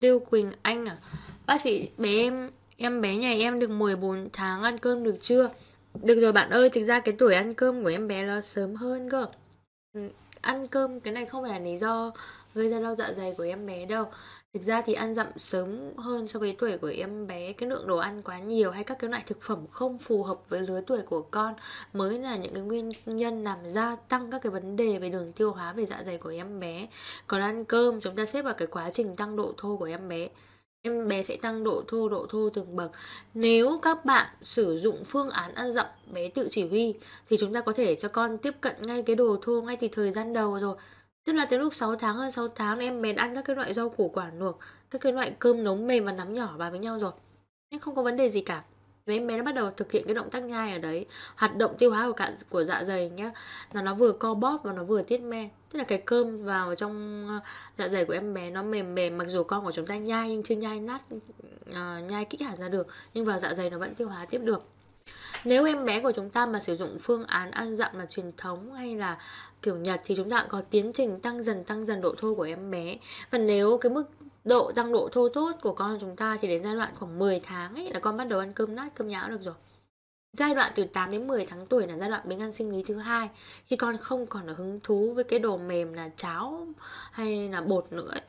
Tiêu Quỳnh Anh à Bác sĩ bé em Em bé nhà em được 14 tháng ăn cơm được chưa Được rồi bạn ơi Thực ra cái tuổi ăn cơm của em bé nó sớm hơn cơ ừ, Ăn cơm cái này không phải là lý do gây ra đau dạ dày của em bé đâu thực ra thì ăn dặm sớm hơn so với tuổi của em bé cái lượng đồ ăn quá nhiều hay các cái loại thực phẩm không phù hợp với lứa tuổi của con mới là những cái nguyên nhân làm gia tăng các cái vấn đề về đường tiêu hóa về dạ dày của em bé còn ăn cơm chúng ta xếp vào cái quá trình tăng độ thô của em bé em bé sẽ tăng độ thô độ thô từng bậc nếu các bạn sử dụng phương án ăn dặm bé tự chỉ huy thì chúng ta có thể cho con tiếp cận ngay cái đồ thô ngay từ thời gian đầu rồi Tức là từ lúc 6 tháng hơn 6 tháng em bé ăn các cái loại rau củ quả luộc, các cái loại cơm nấu mềm và nắm nhỏ vào với nhau rồi. Nên không có vấn đề gì cả. Và em bé nó bắt đầu thực hiện cái động tác nhai ở đấy, hoạt động tiêu hóa của cả của dạ dày nhá. Là nó vừa co bóp và nó vừa tiết me. Tức là cái cơm vào trong ờ, dạ dày của em bé nó mềm mềm mặc dù con của chúng ta nhai nhưng chưa nhai nát uh, nhai kỹ hẳn ra được, nhưng vào dạ dày nó vẫn tiêu hóa tiếp được nếu em bé của chúng ta mà sử dụng phương án ăn dặm mà truyền thống hay là kiểu Nhật thì chúng ta có tiến trình tăng dần tăng dần độ thô của em bé và nếu cái mức độ tăng độ thô tốt của con chúng ta thì đến giai đoạn khoảng 10 tháng ấy là con bắt đầu ăn cơm nát cơm nhão được rồi giai đoạn từ 8 đến 10 tháng tuổi là giai đoạn biếng ăn sinh lý thứ hai khi con không còn là hứng thú với cái đồ mềm là cháo hay là bột nữa ấy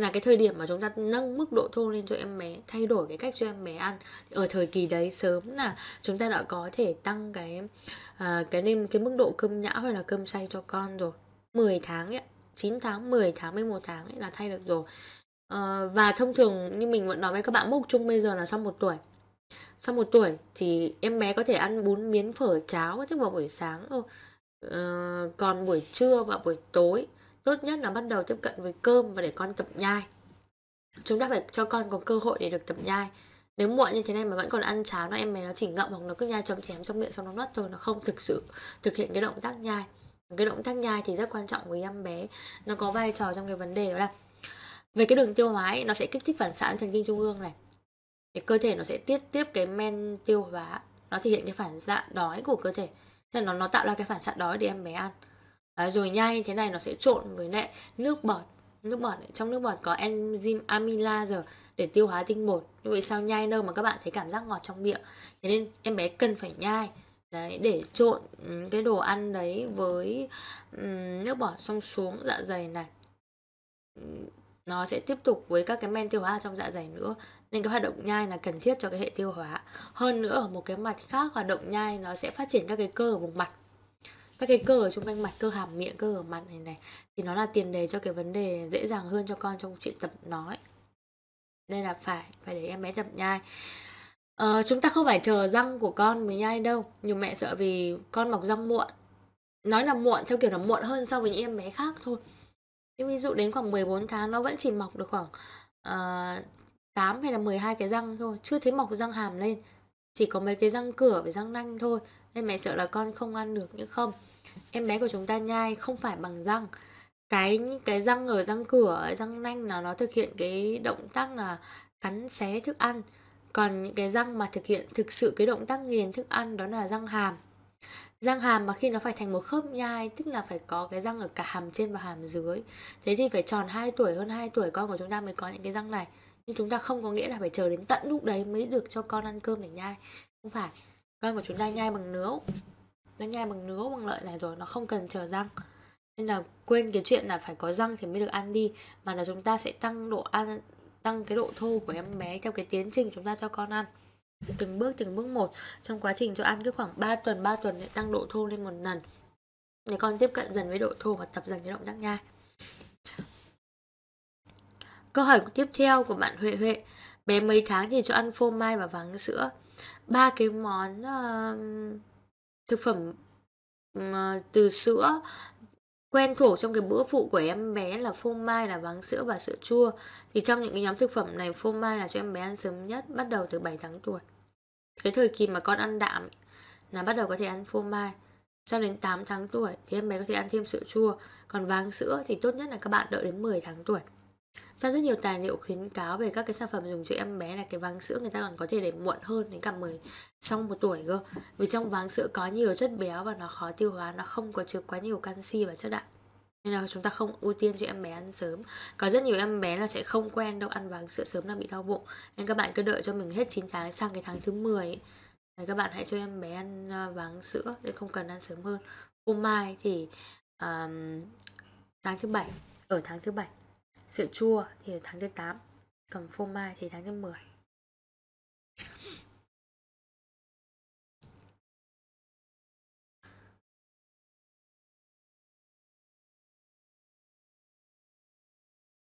là cái thời điểm mà chúng ta nâng mức độ thô lên cho em bé Thay đổi cái cách cho em bé ăn Ở thời kỳ đấy sớm là chúng ta đã có thể tăng cái à, cái nên cái mức độ cơm nhão hay là cơm say cho con rồi 10 tháng ấy, 9 tháng, 10 tháng, 11 tháng ấy là thay được rồi à, Và thông thường như mình vẫn nói với các bạn mốc chung bây giờ là sau một tuổi sau một tuổi thì em bé có thể ăn bún miến phở cháo thức vào buổi sáng thôi ờ, còn buổi trưa và buổi tối tốt nhất là bắt đầu tiếp cận với cơm và để con tập nhai chúng ta phải cho con có cơ hội để được tập nhai nếu muộn như thế này mà vẫn còn ăn cháo nó em bé nó chỉ ngậm hoặc nó cứ nhai chấm chém trong miệng xong nó nuốt thôi nó không thực sự thực hiện cái động tác nhai cái động tác nhai thì rất quan trọng với em bé nó có vai trò trong cái vấn đề đó là về cái đường tiêu hóa ấy, nó sẽ kích thích phản xạ thần kinh trung ương này thì cơ thể nó sẽ tiết tiếp cái men tiêu hóa nó thể hiện cái phản xạ đói của cơ thể thế là nó nó tạo ra cái phản xạ đói để em bé ăn à, rồi nhai thế này nó sẽ trộn với lại nước bọt nước bọt trong nước bọt có enzyme amylase để tiêu hóa tinh bột như vậy sao nhai đâu mà các bạn thấy cảm giác ngọt trong miệng thế nên em bé cần phải nhai đấy để trộn cái đồ ăn đấy với nước bọt xong xuống dạ dày này nó sẽ tiếp tục với các cái men tiêu hóa ở trong dạ dày nữa nên cái hoạt động nhai là cần thiết cho cái hệ tiêu hóa hơn nữa ở một cái mặt khác hoạt động nhai nó sẽ phát triển các cái cơ ở vùng mặt các cái cơ ở trong quanh mạch cơ hàm miệng cơ ở mặt này này thì nó là tiền đề cho cái vấn đề dễ dàng hơn cho con trong chuyện tập nói nên là phải phải để em bé tập nhai ờ, chúng ta không phải chờ răng của con mới nhai đâu nhiều mẹ sợ vì con mọc răng muộn nói là muộn theo kiểu là muộn hơn so với những em bé khác thôi nhưng ví dụ đến khoảng 14 tháng nó vẫn chỉ mọc được khoảng uh, ờ, 8 hay là 12 cái răng thôi Chưa thấy mọc răng hàm lên Chỉ có mấy cái răng cửa với răng nanh thôi Nên mẹ sợ là con không ăn được nhưng không em bé của chúng ta nhai không phải bằng răng cái cái răng ở răng cửa răng nanh là nó thực hiện cái động tác là cắn xé thức ăn còn những cái răng mà thực hiện thực sự cái động tác nghiền thức ăn đó là răng hàm răng hàm mà khi nó phải thành một khớp nhai tức là phải có cái răng ở cả hàm trên và hàm dưới thế thì phải tròn 2 tuổi hơn 2 tuổi con của chúng ta mới có những cái răng này nhưng chúng ta không có nghĩa là phải chờ đến tận lúc đấy mới được cho con ăn cơm để nhai không phải con của chúng ta nhai bằng nướu nó nhai bằng nứa bằng lợi này rồi nó không cần chờ răng nên là quên cái chuyện là phải có răng thì mới được ăn đi mà là chúng ta sẽ tăng độ ăn tăng cái độ thô của em bé theo cái tiến trình chúng ta cho con ăn từng bước từng bước một trong quá trình cho ăn cứ khoảng 3 tuần 3 tuần để tăng độ thô lên một lần để con tiếp cận dần với độ thô và tập dần cái động tác nhai câu hỏi tiếp theo của bạn Huệ Huệ bé mấy tháng thì cho ăn phô mai và vắng sữa ba cái món uh, thực phẩm ờ, từ sữa quen thuộc trong cái bữa phụ của em bé là phô mai là váng sữa và sữa chua thì trong những cái nhóm thực phẩm này phô mai là cho em bé ăn sớm nhất bắt đầu từ 7 tháng tuổi cái thời kỳ mà con ăn đạm là bắt đầu có thể ăn phô mai sau đến 8 tháng tuổi thì em bé có thể ăn thêm sữa chua còn váng sữa thì tốt nhất là các bạn đợi đến 10 tháng tuổi ra rất nhiều tài liệu khuyến cáo về các cái sản phẩm dùng cho em bé là cái váng sữa người ta còn có thể để muộn hơn đến cả mười sau một tuổi cơ vì trong váng sữa có nhiều chất béo và nó khó tiêu hóa nó không có chứa quá nhiều canxi và chất đạm nên là chúng ta không ưu tiên cho em bé ăn sớm có rất nhiều em bé là sẽ không quen đâu ăn váng sữa sớm là bị đau bụng nên các bạn cứ đợi cho mình hết 9 tháng sang cái tháng thứ 10 thì các bạn hãy cho em bé ăn à, váng sữa để không cần ăn sớm hơn hôm mai thì um, tháng thứ bảy ở tháng thứ bảy Sữa chua thì tháng thứ 8 Còn phô mai thì tháng thứ 10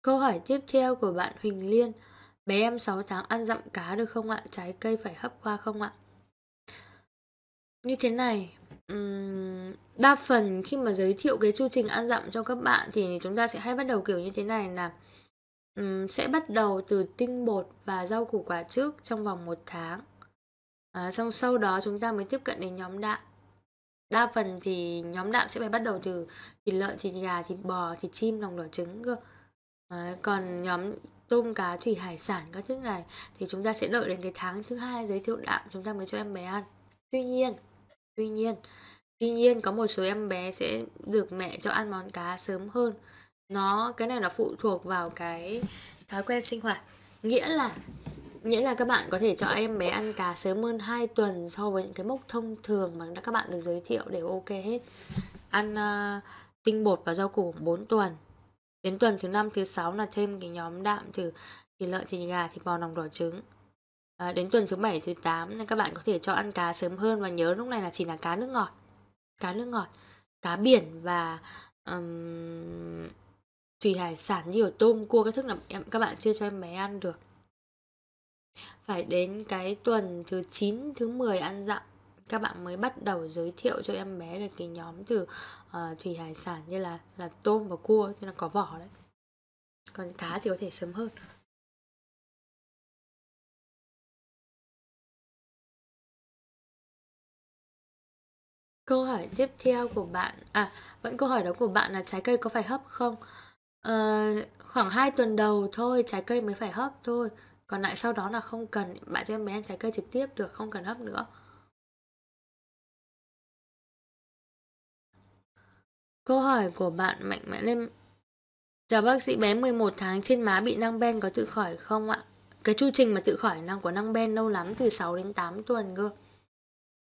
Câu hỏi tiếp theo của bạn Huỳnh Liên Bé em 6 tháng ăn dặm cá được không ạ? Trái cây phải hấp qua không ạ? Như thế này đa phần khi mà giới thiệu cái chu trình ăn dặm cho các bạn thì chúng ta sẽ hay bắt đầu kiểu như thế này là um, sẽ bắt đầu từ tinh bột và rau củ quả trước trong vòng một tháng à, xong sau đó chúng ta mới tiếp cận đến nhóm đạm đa phần thì nhóm đạm sẽ phải bắt đầu từ thịt lợn thịt gà thịt bò thịt chim lòng đỏ trứng cơ à, còn nhóm tôm cá thủy hải sản các thứ này thì chúng ta sẽ đợi đến cái tháng thứ hai giới thiệu đạm chúng ta mới cho em bé ăn tuy nhiên Tuy nhiên, tuy nhiên có một số em bé sẽ được mẹ cho ăn món cá sớm hơn. Nó cái này nó phụ thuộc vào cái thói quen sinh hoạt. Nghĩa là nghĩa là các bạn có thể cho em bé ăn cá sớm hơn 2 tuần so với những cái mốc thông thường mà các bạn được giới thiệu đều ok hết. Ăn uh, tinh bột và rau củ 4 tuần. Đến tuần thứ năm thứ sáu là thêm cái nhóm đạm từ thịt lợn, thịt gà, thịt bò, lòng đỏ trứng à, đến tuần thứ bảy thứ 8 nên các bạn có thể cho ăn cá sớm hơn và nhớ lúc này là chỉ là cá nước ngọt cá nước ngọt cá biển và um, thủy hải sản nhiều tôm cua các thức là em các bạn chưa cho em bé ăn được phải đến cái tuần thứ 9 thứ 10 ăn dặm các bạn mới bắt đầu giới thiệu cho em bé được cái nhóm từ uh, thủy hải sản như là là tôm và cua như là có vỏ đấy còn cá thì có thể sớm hơn Câu hỏi tiếp theo của bạn À vẫn câu hỏi đó của bạn là trái cây có phải hấp không? À, khoảng 2 tuần đầu thôi trái cây mới phải hấp thôi Còn lại sau đó là không cần Bạn cho em bé ăn trái cây trực tiếp được không cần hấp nữa Câu hỏi của bạn mạnh mẽ lên Chào bác sĩ bé 11 tháng trên má bị năng ben có tự khỏi không ạ? Cái chu trình mà tự khỏi năng của năng ben lâu lắm từ 6 đến 8 tuần cơ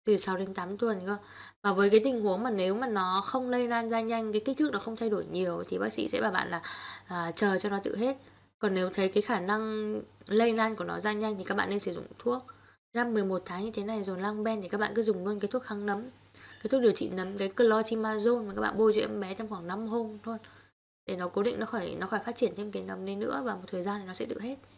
từ 6 đến 8 tuần cơ và với cái tình huống mà nếu mà nó không lây lan ra nhanh cái kích thước nó không thay đổi nhiều thì bác sĩ sẽ bảo bạn là à, chờ cho nó tự hết còn nếu thấy cái khả năng lây lan của nó ra nhanh thì các bạn nên sử dụng thuốc năm 11 tháng như thế này rồi lăng ben thì các bạn cứ dùng luôn cái thuốc kháng nấm cái thuốc điều trị nấm cái clotrimazole mà các bạn bôi cho em bé trong khoảng 5 hôm thôi để nó cố định nó khỏi nó khỏi phát triển thêm cái nấm lên nữa và một thời gian thì nó sẽ tự hết